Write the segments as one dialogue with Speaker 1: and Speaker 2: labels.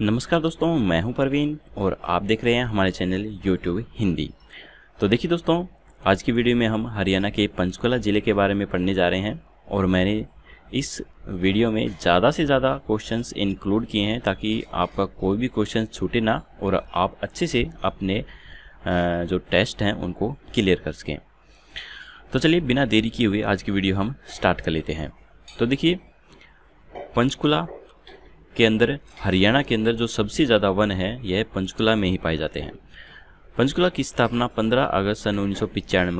Speaker 1: नमस्कार दोस्तों मैं हूं परवीन और आप देख रहे हैं हमारे चैनल यूट्यूब हिंदी तो देखिए दोस्तों आज की वीडियो में हम हरियाणा के पंचकुला ज़िले के बारे में पढ़ने जा रहे हैं और मैंने इस वीडियो में ज़्यादा से ज़्यादा क्वेश्चंस इंक्लूड किए हैं ताकि आपका कोई भी क्वेश्चन छूटे ना और आप अच्छे से अपने जो टेस्ट हैं उनको क्लियर कर सकें तो चलिए बिना देरी किए हुए आज की वीडियो हम स्टार्ट कर लेते हैं तो देखिए पंचकुला के अंदर हरियाणा के अंदर जो सबसे ज़्यादा वन है यह पंचकुला में ही पाए जाते हैं पंचकुला की स्थापना 15 अगस्त सन उन्नीस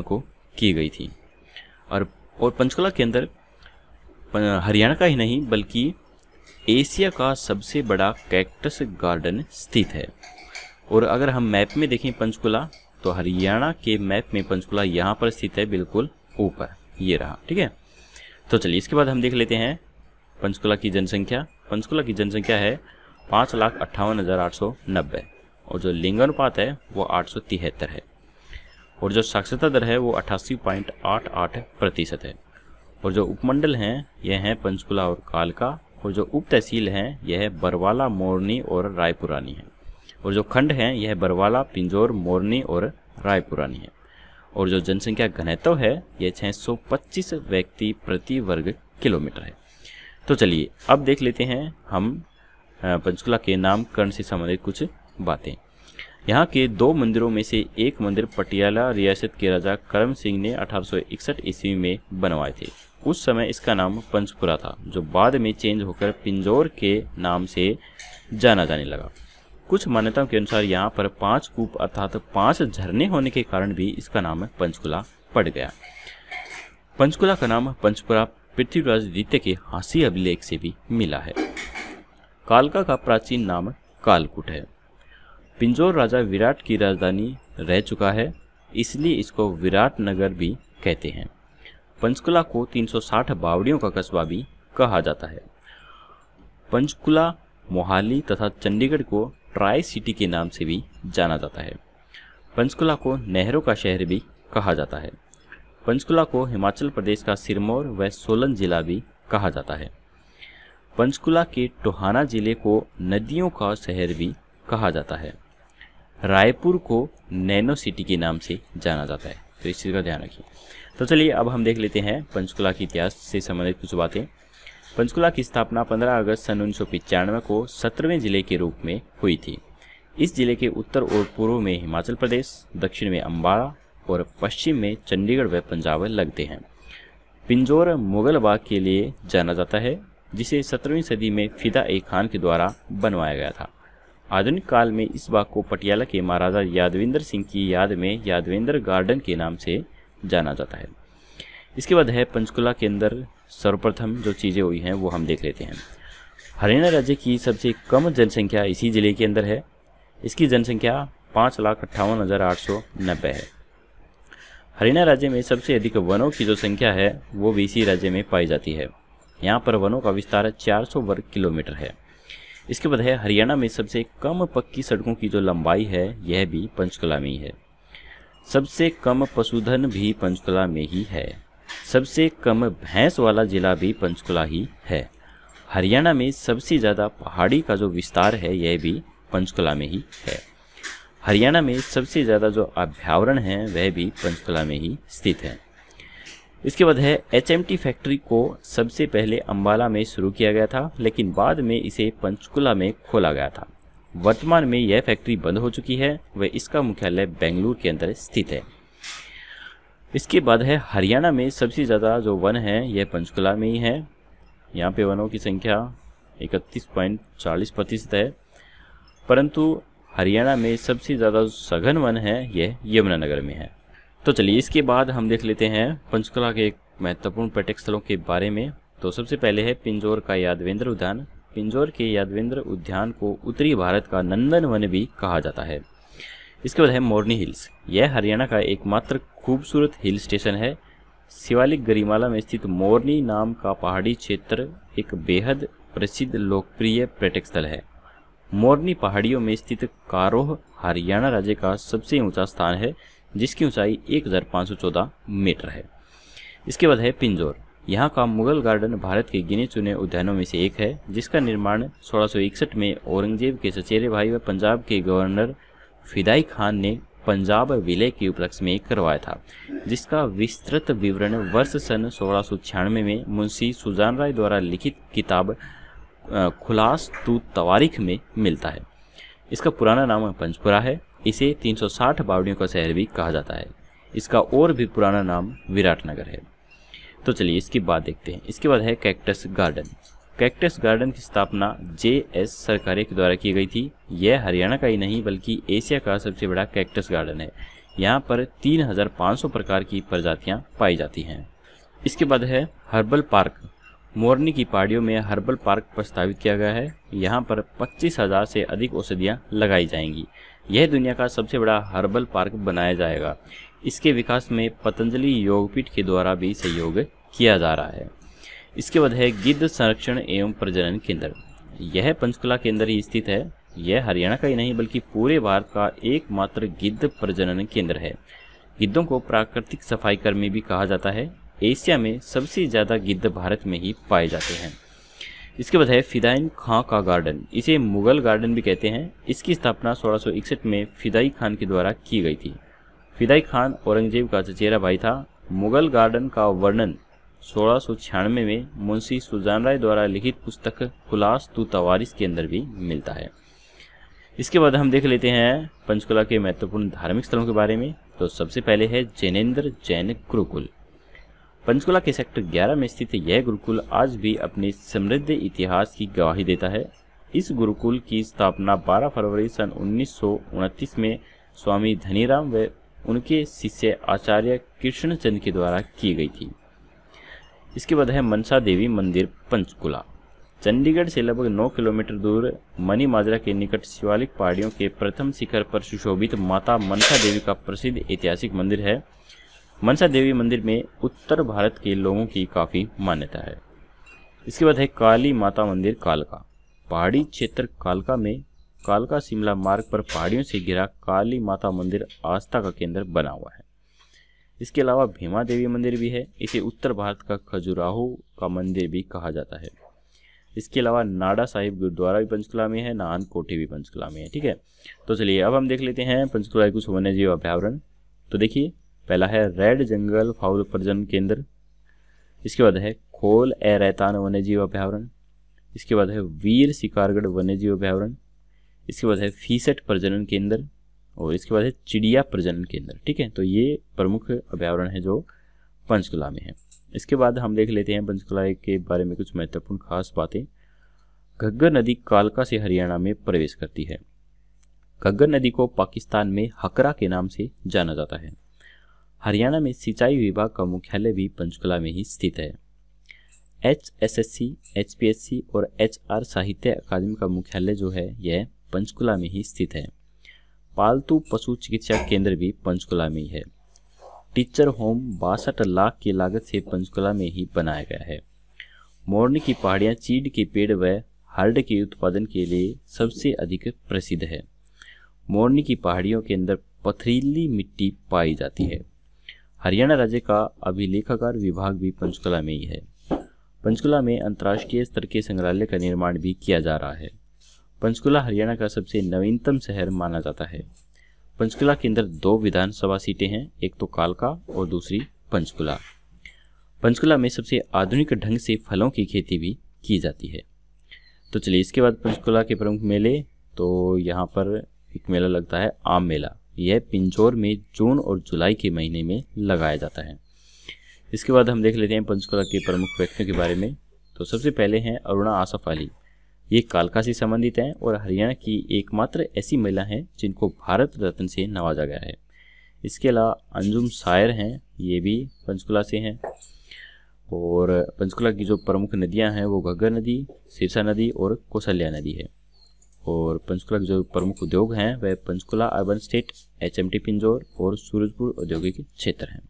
Speaker 1: को की गई थी और और पंचकुला के अंदर हरियाणा का ही नहीं बल्कि एशिया का सबसे बड़ा कैक्टस गार्डन स्थित है और अगर हम मैप में देखें पंचकुला तो हरियाणा के मैप में पंचकुला यहाँ पर स्थित है बिल्कुल ऊपर ये रहा ठीक है तो चलिए इसके बाद हम देख लेते हैं पंचकुला की जनसंख्या पंचकुला की जनसंख्या है पाँच लाख अट्ठावन हज़ार आठ सौ नब्बे और जो लिंगानुपात है वो आठ सौ तिहत्तर है और जो साक्षरता दर है वो अट्ठासी पॉइंट आठ आठ प्रतिशत है और जो उपमंडल हैं यह हैं पंचकुला और कालका और जो उप तहसील हैं यह है बरवाला मोरनी और रायपुरानी है और जो खंड हैं यह है बरवाला पिंजौर मोरनी और रायपुरानी है और जो जनसंख्या घनत्व है यह सौ पच्चीस व्यक्ति प्रति वर्ग किलोमीटर है तो चलिए अब देख लेते हैं हम पंचकुला के नामकरण से संबंधित कुछ बातें यहाँ के दो मंदिरों में से एक मंदिर पटियाला रियासत के राजा करम सिंह ने 1861 ईस्वी में बनवाए थे उस समय इसका नाम पंचपुरा था जो बाद में चेंज होकर पिंजौर के नाम से जाना जाने लगा कुछ मान्यताओं के अनुसार यहाँ पर पांच कूप अर्थात पांच झरने होने के कारण भी इसका नाम पंचकुला पड़ गया पंचकुला का नाम पंचपुरा पृथ्वीराज द्वितीय के हासी अभिलेख से भी मिला है कालका का प्राचीन नाम कालकुट है पिंजौर राजा विराट की राजधानी रह चुका है इसलिए इसको विराट नगर भी कहते हैं पंचकुला को 360 बावड़ियों का कस्बा भी कहा जाता है पंचकुला मोहाली तथा चंडीगढ़ को ट्राई सिटी के नाम से भी जाना जाता है पंचकुला को नहरों का शहर भी कहा जाता है पंचकुला को हिमाचल प्रदेश का सिरमौर व सोलन जिला भी कहा जाता है पंचकुला के टोहाना जिले को नदियों का शहर भी कहा जाता है रायपुर को नैनो सिटी के नाम से जाना जाता है तो इस चीज़ का ध्यान रखिए तो चलिए अब हम देख लेते हैं पंचकुला के इतिहास से संबंधित कुछ बातें पंचकुला की स्थापना 15 अगस्त सन उन्नीस को सत्रहवें जिले के रूप में हुई थी इस जिले के उत्तर और पूर्व में हिमाचल प्रदेश दक्षिण में अम्बाड़ा और पश्चिम में चंडीगढ़ व पंजाब लगते हैं पिंजौर मुगल बाग के लिए जाना जाता है जिसे सत्रहवीं सदी में फिदा ए खान के द्वारा बनवाया गया था आधुनिक काल में इस बाग को पटियाला के महाराजा यादवेंद्र सिंह की याद में यादवेंद्र गार्डन के नाम से जाना जाता है इसके बाद है पंचकुला के अंदर सर्वप्रथम जो चीज़ें हुई हैं वो हम देख लेते हैं हरियाणा राज्य की सबसे कम जनसंख्या इसी ज़िले के अंदर है इसकी जनसंख्या पाँच लाख अट्ठावन हज़ार आठ सौ नब्बे है हरियाणा राज्य में सबसे अधिक वनों की जो संख्या है वो बीसी राज्य में पाई जाती है यहाँ पर वनों का विस्तार 400 वर्ग किलोमीटर है इसके बाद है हरियाणा में सबसे कम पक्की सड़कों की जो लंबाई है यह भी पंचकुला में ही है सबसे कम पशुधन भी पंचकुला में ही है सबसे कम भैंस वाला जिला भी पंचकुला ही है हरियाणा में सबसे ज़्यादा पहाड़ी का जो विस्तार है यह भी पंचकुला में ही है हरियाणा में सबसे ज़्यादा जो अभ्यावरण है वह भी पंचकुला में ही स्थित है इसके बाद है एचएमटी फैक्ट्री को सबसे पहले अम्बाला में शुरू किया गया था लेकिन बाद में इसे पंचकुला में खोला गया था वर्तमान में यह फैक्ट्री बंद हो चुकी है वह इसका मुख्यालय बेंगलुरु के अंदर स्थित है इसके बाद है हरियाणा में सबसे ज़्यादा जो वन है यह पंचकुला में ही है यहाँ पे वनों की संख्या इकतीस पॉइंट चालीस प्रतिशत है परंतु हरियाणा में सबसे ज़्यादा सघन वन है यह यमुनानगर में है तो चलिए इसके बाद हम देख लेते हैं पंचकुला के महत्वपूर्ण पर्यटक स्थलों के बारे में तो सबसे पहले है पिंजौर का यादवेंद्र उद्यान पिंजौर के यादवेंद्र उद्यान को उत्तरी भारत का नंदन वन भी कहा जाता है इसके बाद है मोरनी हिल्स यह हरियाणा का एकमात्र खूबसूरत हिल स्टेशन है शिवालिक गरिमाला में स्थित मोरनी नाम का पहाड़ी क्षेत्र एक बेहद प्रसिद्ध लोकप्रिय पर्यटक स्थल है मोरनी पहाड़ियों में स्थित कारोह हरियाणा राज्य का सबसे ऊंचा स्थान है जिसकी ऊंचाई 1514 मीटर है इसके बाद है पिंजौर यहाँ का मुगल गार्डन भारत के गिने चुने उद्यानों में से एक है जिसका निर्माण सोलह में औरंगजेब के सचेरे भाई व पंजाब के गवर्नर फिदाई खान ने पंजाब विलय के उपलक्ष्य में करवाया था जिसका विस्तृत विवरण वर्ष सन सोलह में मुंशी सुजान राय द्वारा लिखित किताब खुलास तू तवारीख में मिलता है इसका पुराना नाम पंचपुरा है इसे 360 बावड़ियों का शहर भी कहा जाता है इसका और भी पुराना नाम विराटनगर है तो चलिए इसकी बात देखते हैं इसके बाद है कैक्टस गार्डन कैक्टस गार्डन की स्थापना जे एस सरकारे के द्वारा की गई थी यह हरियाणा का ही नहीं बल्कि एशिया का सबसे बड़ा कैक्टस गार्डन है यहाँ पर 3,500 प्रकार की प्रजातियाँ पाई जाती हैं इसके बाद है हर्बल पार्क मोरनी की पहाड़ियों में हर्बल पार्क प्रस्तावित किया गया है यहाँ पर 25,000 से अधिक औषधियाँ लगाई जाएंगी यह दुनिया का सबसे बड़ा हर्बल पार्क बनाया जाएगा इसके विकास में पतंजलि योगपीठ के द्वारा भी सहयोग किया जा रहा है इसके बाद है गिद्ध संरक्षण एवं प्रजनन केंद्र यह पंचकुला के अंदर ही स्थित है यह हरियाणा का ही नहीं बल्कि पूरे भारत का एकमात्र गिद्ध प्रजनन केंद्र है गिद्धों को प्राकृतिक सफाई कर्मी भी कहा जाता है एशिया में सबसे ज़्यादा गिद्ध भारत में ही पाए जाते हैं इसके बाद है फिदाइन खां का गार्डन इसे मुगल गार्डन भी कहते हैं इसकी स्थापना सोलह में फिदाई खान के द्वारा की गई थी फिदाई खान औरंगजेब का चचेरा भाई था मुगल गार्डन का वर्णन सोलह में मुंशी सुजान राय द्वारा लिखित पुस्तक खुलास तू तवारिस के अंदर भी मिलता है इसके बाद हम देख लेते हैं पंचकुला के महत्वपूर्ण धार्मिक स्थलों के बारे में तो सबसे पहले है जैनेन्द्र जैन गुरुकुल पंचकुला के सेक्टर 11 में स्थित यह गुरुकुल आज भी अपने समृद्ध इतिहास की गवाही देता है इस गुरुकुल की स्थापना 12 फरवरी सन उन्नीस में स्वामी धनीराम व उनके शिष्य आचार्य कृष्णचंद के द्वारा की गई थी इसके बाद है मनसा देवी मंदिर पंचकुला चंडीगढ़ से लगभग 9 किलोमीटर दूर मनी माजरा के निकट शिवालिक पहाड़ियों के प्रथम शिखर पर सुशोभित माता मनसा देवी का प्रसिद्ध ऐतिहासिक मंदिर है मनसा देवी मंदिर में उत्तर भारत के लोगों की काफ़ी मान्यता है इसके बाद है काली माता मंदिर कालका पहाड़ी क्षेत्र कालका में कालका शिमला मार्ग पर पहाड़ियों से घिरा काली माता मंदिर आस्था का केंद्र बना हुआ है इसके अलावा भीमा देवी मंदिर भी है इसे उत्तर भारत का खजुराहो का मंदिर भी कहा जाता है इसके अलावा नाडा साहिब गुरुद्वारा भी पंचकुला में है नान कोठी भी पंचकुला में है ठीक है तो चलिए अब हम देख लेते हैं पंचकुला कुछ होने अभ्यावरण तो देखिए पहला है रेड जंगल फाउल प्रजन केंद्र इसके बाद है खोल ए रैतान वन्यजीव अभ्यावरण इसके बाद है वीर शिकारगढ़ वन्यजीव अभ्यावरण इसके बाद है फीसट प्रजनन केंद्र और इसके बाद है चिड़िया प्रजनन केंद्र ठीक है तो ये प्रमुख अभ्यावरण है जो पंचकुला में है इसके बाद हम देख लेते हैं पंचकुला के बारे में कुछ महत्वपूर्ण खास बातें घग्गर नदी कालका से हरियाणा में प्रवेश करती है घग्गर नदी को पाकिस्तान में हकरा के नाम से जाना जाता है हरियाणा में सिंचाई विभाग का मुख्यालय भी पंचकुला में ही स्थित है H S S C H P S C और एच आर साहित्य अकादमी का मुख्यालय जो है यह पंचकुला में ही स्थित है पालतू पशु चिकित्सा केंद्र भी पंचकुला में ही है टीचर होम बासठ लाख की लागत से पंचकुला में ही बनाया गया है मोरनी की पहाड़ियाँ चीड़ के पेड़ व हर्ड के उत्पादन के लिए सबसे अधिक प्रसिद्ध है मोरनी की पहाड़ियों के अंदर पथरीली मिट्टी पाई जाती है हरियाणा राज्य का अभिलेखागार विभाग भी पंचकुला में ही है पंचकुला में अंतर्राष्ट्रीय स्तर के संग्रहालय का निर्माण भी किया जा रहा है पंचकुला हरियाणा का सबसे नवीनतम शहर माना जाता है पंचकुला के अंदर दो विधानसभा सीटें हैं एक तो कालका और दूसरी पंचकुला पंचकुला में सबसे आधुनिक ढंग से फलों की खेती भी की जाती है तो चलिए इसके बाद पंचकुला के प्रमुख मेले तो यहाँ पर एक मेला लगता है आम मेला यह पिंजौर में जून और जुलाई के महीने में लगाया जाता है इसके बाद हम देख लेते हैं पंचकुला के प्रमुख व्यक्तियों के बारे में तो सबसे पहले हैं अरुणा आसफ अली ये कालका से संबंधित हैं और हरियाणा की एकमात्र ऐसी महिला हैं जिनको भारत रत्न से नवाजा गया है इसके अलावा अंजुम शायर हैं ये भी पंचकुला से हैं और पंचकुला की जो प्रमुख नदियां हैं वो घग्गर नदी सिरसा नदी और कौशल्या नदी है और पंचकुला के जो प्रमुख उद्योग हैं वह Panchkula urban estate H M T Pinjore और सूरजपुर औद्योगिक क्षेत्र हैं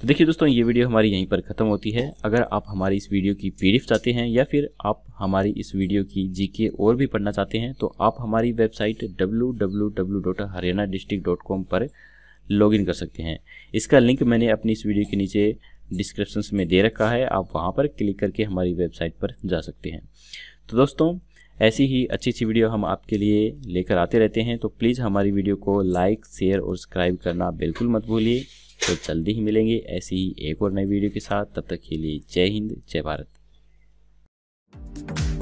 Speaker 1: तो देखिए दोस्तों ये वीडियो हमारी यहीं पर ख़त्म होती है अगर आप हमारी इस वीडियो की पीडीएफ चाहते हैं या फिर आप हमारी इस वीडियो की जीके और भी पढ़ना चाहते हैं तो आप हमारी वेबसाइट डब्ल्यू पर लॉगिन कर सकते हैं इसका लिंक मैंने अपनी इस वीडियो के नीचे डिस्क्रिप्शन में दे रखा है आप वहाँ पर क्लिक करके हमारी वेबसाइट पर जा सकते हैं तो दोस्तों ऐसी ही अच्छी अच्छी वीडियो हम आपके लिए लेकर आते रहते हैं तो प्लीज़ हमारी वीडियो को लाइक शेयर और सब्सक्राइब करना बिल्कुल मत भूलिए तो जल्दी ही मिलेंगे ऐसी ही एक और नई वीडियो के साथ तब तक के लिए जय हिंद जय भारत